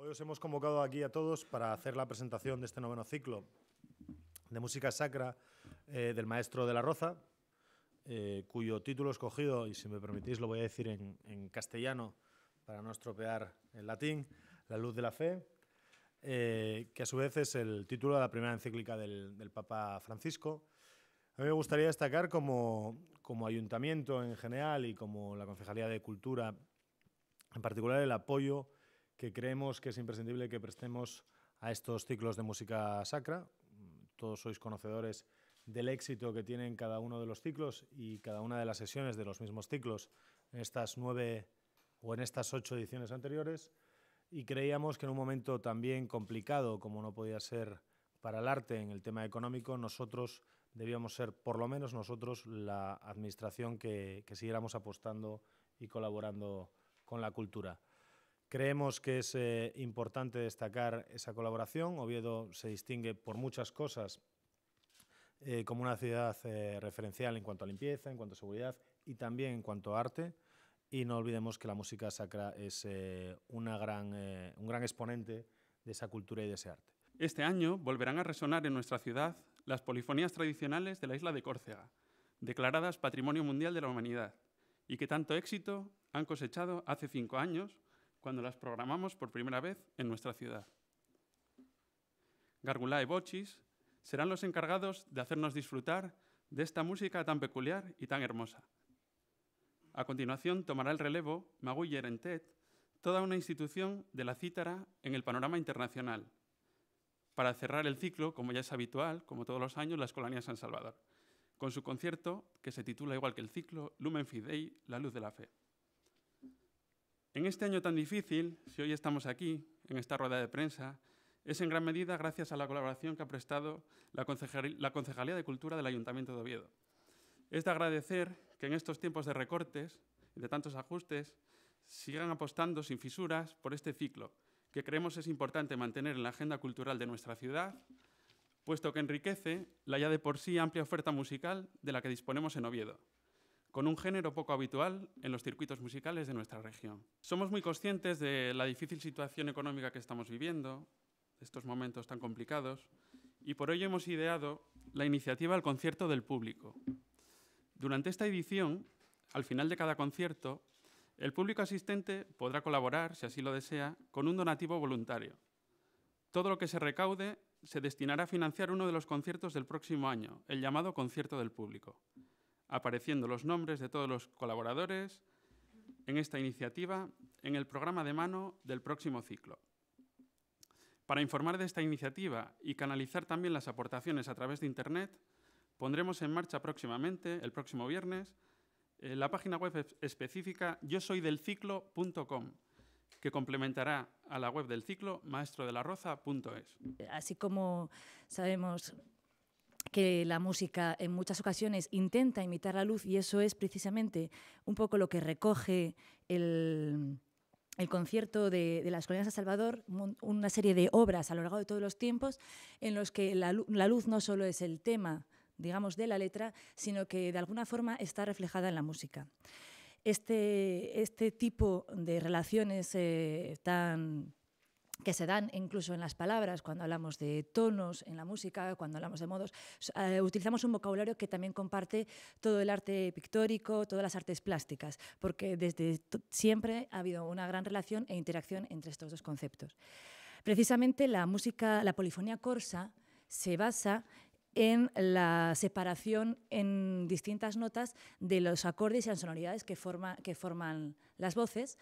Hoy os hemos convocado aquí a todos para hacer la presentación de este noveno ciclo de música sacra eh, del maestro de la Roza, eh, cuyo título escogido, y si me permitís lo voy a decir en, castellano para no estropear el latín, La luz de la fe, eh, que a su vez es el título de la primera encíclica del, del Papa Francisco. A mí me gustaría destacar como, como ayuntamiento en general y como la Concejalía de Cultura en particular el apoyo que creemos que es imprescindible que prestemos a estos ciclos de música sacra. Todos sois conocedores del éxito que tienen cada uno de los ciclos y cada una de las sesiones de los mismos ciclos en estas nueve o en estas ocho ediciones anteriores. Y creíamos que en un momento también complicado, como no podía ser para el arte en el tema económico, nosotros debíamos ser, por lo menos nosotros, la administración que siguiéramos apostando y colaborando con la cultura. Creemos que es eh, importante destacar esa colaboración. Oviedo se distingue por muchas cosas eh, como una ciudad eh, referencial en cuanto a limpieza, en cuanto a seguridad y también en cuanto a arte. Y no olvidemos que la música sacra es una gran, un gran exponente de esa cultura y de ese arte. Este año volverán a resonar en nuestra ciudad las polifonías tradicionales de la isla de Córcega, declaradas Patrimonio Mundial de la Humanidad, y que tanto éxito han cosechado hace cinco años cuando las programamos por primera vez en nuestra ciudad. Gargulá y Bochis serán los encargados de hacernos disfrutar de esta música tan peculiar y tan hermosa. A continuación tomará el relevo Maguyer en TED, toda una institución de la cítara en el panorama internacional, para cerrar el ciclo, como ya es habitual, como todos los años, la Escolanía San Salvador, con su concierto que se titula igual que el ciclo Lumen Fidei, la luz de la fe. En este año tan difícil, si hoy estamos aquí, en esta rueda de prensa, es en gran medida gracias a la colaboración que ha prestado la, Concejalía de Cultura del Ayuntamiento de Oviedo. Es de agradecer que en estos tiempos de recortes y de tantos ajustes sigan apostando sin fisuras por este ciclo, que creemos es importante mantener en la agenda cultural de nuestra ciudad, puesto que enriquece la ya de por sí amplia oferta musical de la que disponemos en Oviedo con un género poco habitual en los circuitos musicales de nuestra región. Somos muy conscientes de la difícil situación económica que estamos viviendo, de estos momentos tan complicados, y por ello hemos ideado la iniciativa El concierto del público. Durante esta edición, al final de cada concierto, el público asistente podrá colaborar, si así lo desea, con un donativo voluntario. Todo lo que se recaude se destinará a financiar uno de los conciertos del próximo año, el llamado concierto del público apareciendo los nombres de todos los colaboradores en esta iniciativa en el programa de mano del próximo ciclo. Para informar de esta iniciativa y canalizar también las aportaciones a través de Internet, pondremos en marcha próximamente, el próximo viernes, eh, la página web específica yo soy del que complementará a la web del ciclo maestrodelarroza.es. Así como sabemos que la música en muchas ocasiones intenta imitar la luz y eso es precisamente un poco lo que recoge el, concierto de, las colinas de Salvador, una serie de obras a lo largo de todos los tiempos en los que la, luz no solo es el tema, digamos, de la letra, sino que de alguna forma está reflejada en la música. Este, este tipo de relaciones eh, tan que se dan incluso en las palabras, cuando hablamos de tonos en la música, cuando hablamos de modos, eh, utilizamos un vocabulario que también comparte todo el arte pictórico, todas las artes plásticas, porque desde siempre ha habido una gran relación e interacción entre estos dos conceptos. Precisamente la música, la polifonía corsa, se basa en la separación en distintas notas de los acordes y las sonoridades que, que forman las voces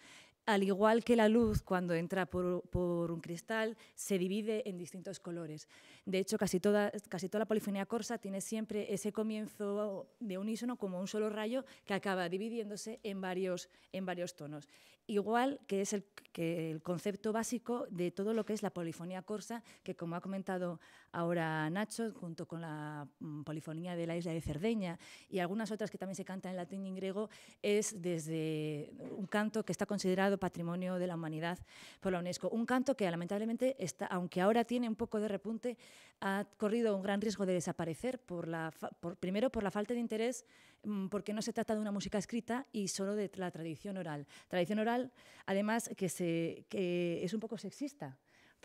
al igual que la luz cuando entra por, un cristal, se divide en distintos colores. De hecho, casi toda, casi toda la polifonía corsa tiene siempre ese comienzo de unísono como un solo rayo que acaba dividiéndose en varios, en varios tonos. Igual que es el, que el concepto básico de todo lo que es la polifonía corsa, que como ha comentado ahora Nacho, junto con la mm, polifonía de la isla de Cerdeña y algunas otras que también se cantan en latín y en griego, es desde un canto que está considerado Patrimonio de la Humanidad por la UNESCO. Un canto que lamentablemente, está, aunque ahora tiene un poco de repunte, ha corrido un gran riesgo de desaparecer, por la, por, primero por la falta de interés, mm, porque no se trata de una música escrita y solo de la tradición oral. Tradición oral, además, que es un poco sexista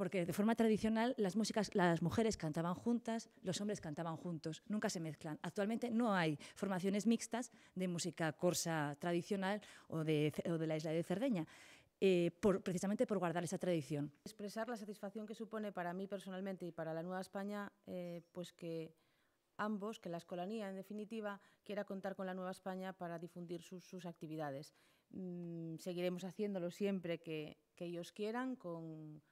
porque de forma tradicional las, músicas, las mujeres cantaban juntas, los hombres cantaban juntos, nunca se mezclan. Actualmente no hay formaciones mixtas de música corsa tradicional o de, la isla de Cerdeña. Eh, por, precisamente por guardar esa tradición. Expresar la satisfacción que supone para mí personalmente y para la Nueva España, eh, pues que ambos, que la escolanía en definitiva quiera contar con la Nueva España para difundir sus, actividades. Mm, seguiremos haciéndolo siempre que, que ellos quieran, con,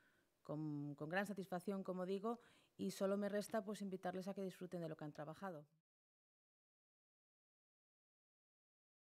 con, gran satisfacción, como digo, y solo me resta pues invitarles a que disfruten de lo que han trabajado.